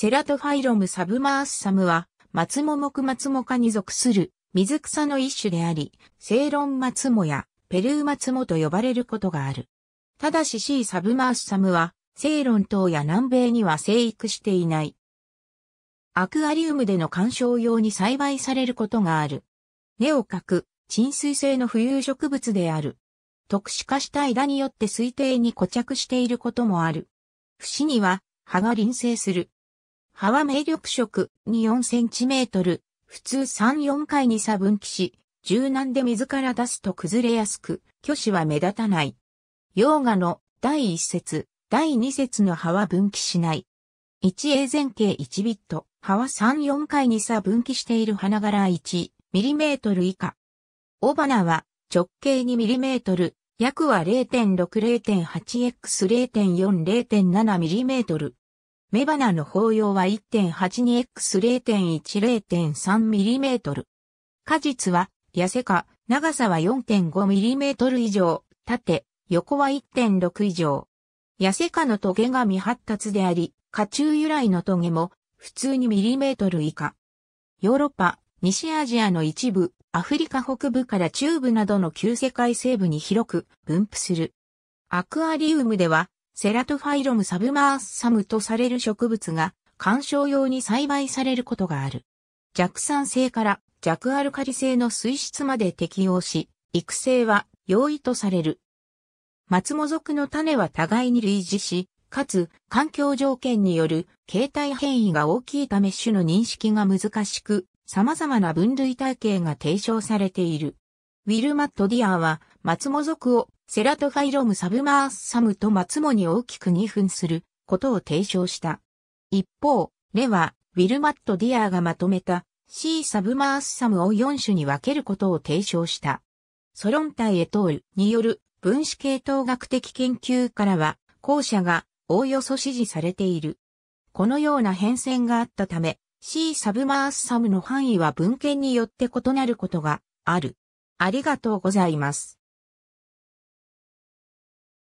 セラトファイロムサブマースサムは、松も木松も科に属する水草の一種であり、セイロン松もやペルー松もと呼ばれることがある。ただし C サブマースサムは、セイロン等や南米には生育していない。アクアリウムでの観賞用に栽培されることがある。根をく、沈水性の浮遊植物である。特殊化した枝によって水底に固着していることもある。節には、葉が隣生する。葉は明緑色に4センチメートル、普通3、4回に差分岐し、柔軟で水から出すと崩れやすく、巨子は目立たない。洋画の第1節、第2節の葉は分岐しない。1A 前径1ビット、葉は3、4回に差分岐している花柄1ミリメートル以下。尾花は直径2ミリメートル、約は0.6、0.8x、0.4、0.7ミリメートル。目花の包容は 1.82x0.10.3mm。果実は、痩せか、長さは 4.5mm 以上、縦、横は1.6以上。痩せかのトゲが未発達であり、下中由来のトゲも、普通に mm 以下。ヨーロッパ、西アジアの一部、アフリカ北部から中部などの旧世界西部に広く分布する。アクアリウムでは、セラトファイロムサブマースサムとされる植物が観賞用に栽培されることがある。弱酸性から弱アルカリ性の水質まで適用し、育成は容易とされる。松も属の種は互いに類似し、かつ環境条件による形態変異が大きいため種の認識が難しく、様々な分類体系が提唱されている。ウィルマット・ディアーは、松も属をセラトファイロムサブマースサムと松もに大きく二分することを提唱した。一方、レは、ウィルマット・ディアーがまとめた C サブマースサムを4種に分けることを提唱した。ソロンタイエトールによる分子系統学的研究からは、後者がおおよそ支持されている。このような変遷があったため、C サブマースサムの範囲は文献によって異なることがある。ありがとうございます。